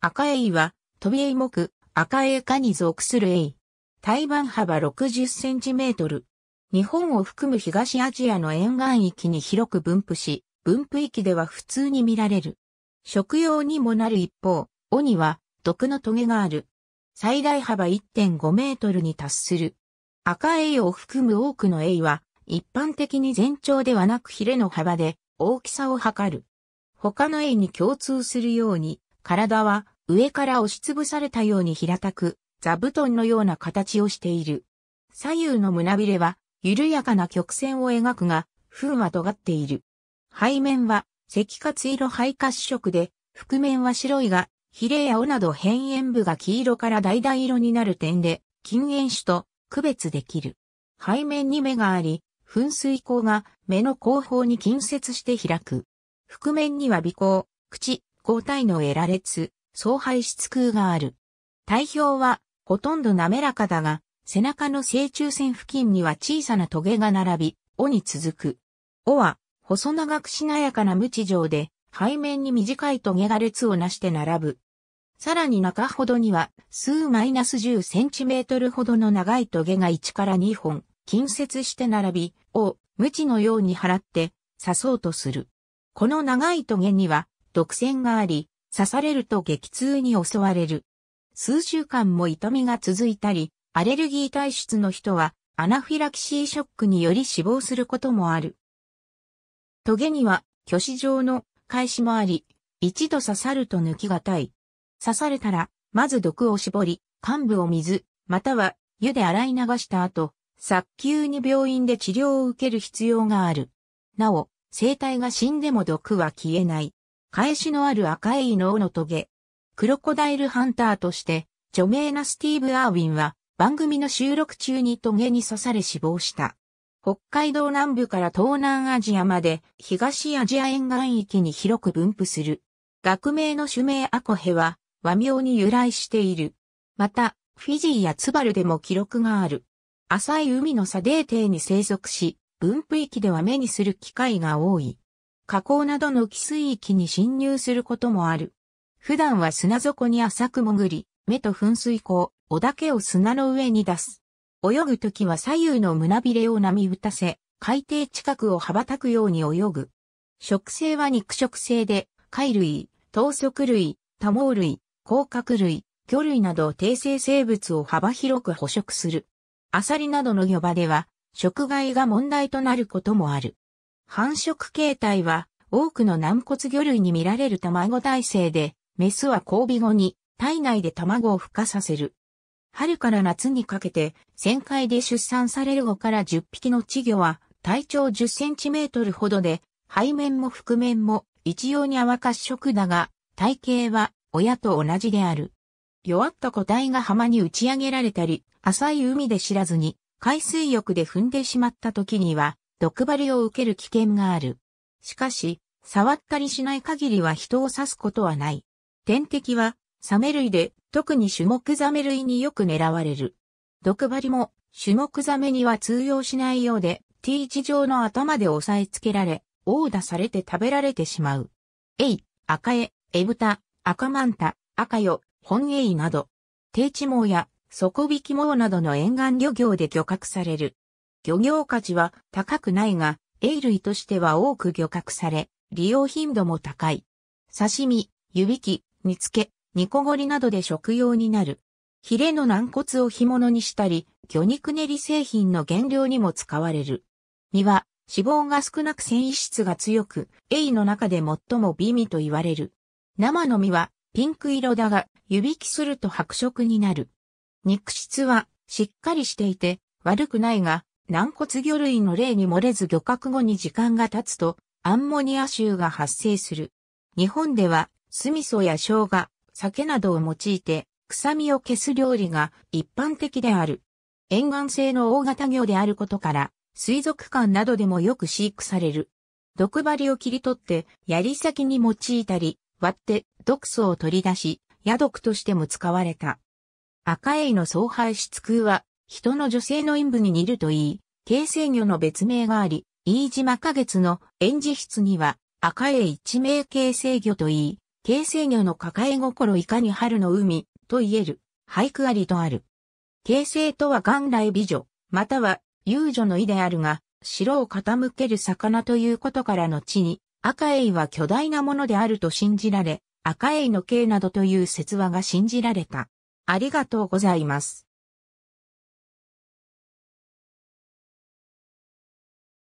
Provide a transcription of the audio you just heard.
赤エイは、トビエイ目、赤エイ科に属するエイ。台湾幅60センチメートル。日本を含む東アジアの沿岸域に広く分布し、分布域では普通に見られる。食用にもなる一方、尾には毒のトゲがある。最大幅1.5メートルに達する。赤エイを含む多くのエイは、一般的に全長ではなくヒレの幅で大きさを測る。他のエイに共通するように、体は上から押しつぶされたように平たく、座布団のような形をしている。左右の胸びれは、緩やかな曲線を描くが、風は尖っている。背面は、赤褐色肺褐色で、覆面は白いが、ヒレや尾など辺縁部が黄色から橙色になる点で、禁煙種と区別できる。背面に目があり、噴水口が目の後方に近接して開く。覆面には鼻孔、口、口体のエラ列、総排出空がある。体表はほとんど滑らかだが、背中の正中線付近には小さなトゲが並び、尾に続く。尾は細長くしなやかな無知状で、背面に短いトゲが列をなして並ぶ。さらに中ほどには数マイナス10センチメートルほどの長いトゲが1から2本近接して並び、を無知のように払って刺そうとする。この長い棘には毒腺があり、刺されると激痛に襲われる。数週間も痛みが続いたり、アレルギー体質の人はアナフィラキシーショックにより死亡することもある。トゲには鋸歯状の返しもあり、一度刺さると抜きがたい。刺されたら、まず毒を絞り、患部を水、または湯で洗い流した後、早急に病院で治療を受ける必要がある。なお、生体が死んでも毒は消えない。返しのある赤い脳のトゲ。クロコダイルハンターとして、著名なスティーブ・アーウィンは、番組の収録中にトゲに刺され死亡した。北海道南部から東南アジアまで東アジア沿岸域に広く分布する。学名の種名アコヘは和名に由来している。また、フィジーやツバルでも記録がある。浅い海の砂泥底に生息し、分布域では目にする機会が多い。河口などの寄水域に侵入することもある。普段は砂底に浅く潜り、目と噴水口、おだけを砂の上に出す。泳ぐときは左右の胸びれを波打たせ、海底近くを羽ばたくように泳ぐ。食性は肉食性で、貝類、糖足類、多毛類、甲殻類、魚類など低生生物を幅広く捕食する。アサリなどの魚場では、食害が問題となることもある。繁殖形態は多くの軟骨魚類に見られる卵体制で、メスは交尾後に体内で卵を孵化させる。春から夏にかけて、旋回で出産される後から10匹の稚魚は、体長10センチメートルほどで、背面も覆面も一様に泡褐色だが、体型は親と同じである。弱った個体が浜に打ち上げられたり、浅い海で知らずに、海水浴で踏んでしまった時には、毒針を受ける危険がある。しかし、触ったりしない限りは人を刺すことはない。天敵は、サメ類で、特に種目ザメ類によく狙われる。毒針も、種目ザメには通用しないようで、T 字状の頭で押さえつけられ、殴打されて食べられてしまう。エイ、赤エ、エブタ、赤マンタ、赤ヨ、本エイなど、低地網や底引き網などの沿岸漁業で漁獲される。漁業価値は高くないが、栄類としては多く漁獲され、利用頻度も高い。刺身、湯引き、煮付け、煮こごりなどで食用になる。ヒレの軟骨を干物にしたり、魚肉練り製品の原料にも使われる。身は脂肪が少なく繊維質が強く、エイの中で最も美味と言われる。生の実はピンク色だが、湯引きすると白色になる。肉質はしっかりしていて悪くないが、軟骨魚類の例に漏れず漁獲後に時間が経つと、アンモニア臭が発生する。日本では、酢味噌や生姜、酒などを用いて、臭みを消す料理が一般的である。沿岸性の大型魚であることから、水族館などでもよく飼育される。毒針を切り取って、槍先に用いたり、割って毒素を取り出し、野毒としても使われた。赤エイの総排出空は人の女性の陰部に似るといい、形成魚の別名があり、飯島花月の演じ室には、赤絵一名形成魚といい、形成魚の抱え心いかに春の海、と言える、俳句ありとある。形成とは元来美女、または遊女の意であるが、城を傾ける魚ということからの地に、赤エは巨大なものであると信じられ、赤エの刑などという説話が信じられた。ありがとうございます。